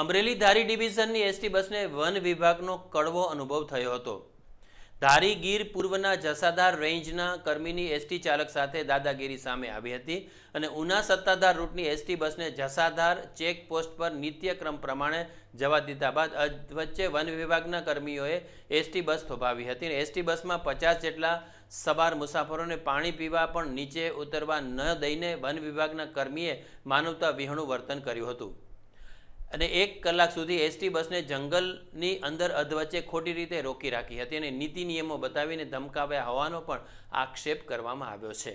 Amreli Dhari division ની ST bus ને વન વિભાગ નો કડવો અનુભવ થયો હતો ધારીગીર પૂર્વ ના જસાદાર રેન્જ ના કર્મી ની एसटी ચાલક સાથે દાદાગીરી સામે આવી હતી અને ઉના સત્તાધાર રૂટ ની एसटी બસ ને જસાદાર ચેકપોસ્ટ પર નિયત ક્રમ પ્રમાણે જવા દીધા બાદ અચવચે વન વિભાગ ના કર્મીઓ એ एसटी બસ થોબાવી હતી અને एसटी બસ માં 50 જેટલા સવાર મુસાફરો ને પાણી પીવા પણ નીચે ઉતરવા ન દેઈને વન વિભાગ ના કર્મી એ માનવતા વિહીણું વર્તન કર્યું હતું અને 1 કલાક સુધી एसटी બસને જંગલની અંદર અધવચ્ચે ખોટી રીતે રોકી રાખી હતી અને નીતિ નિયમો બતાવીને ધમકાવે આવવાનો પણ આક્ષેપ કરવામાં આવ્યો છે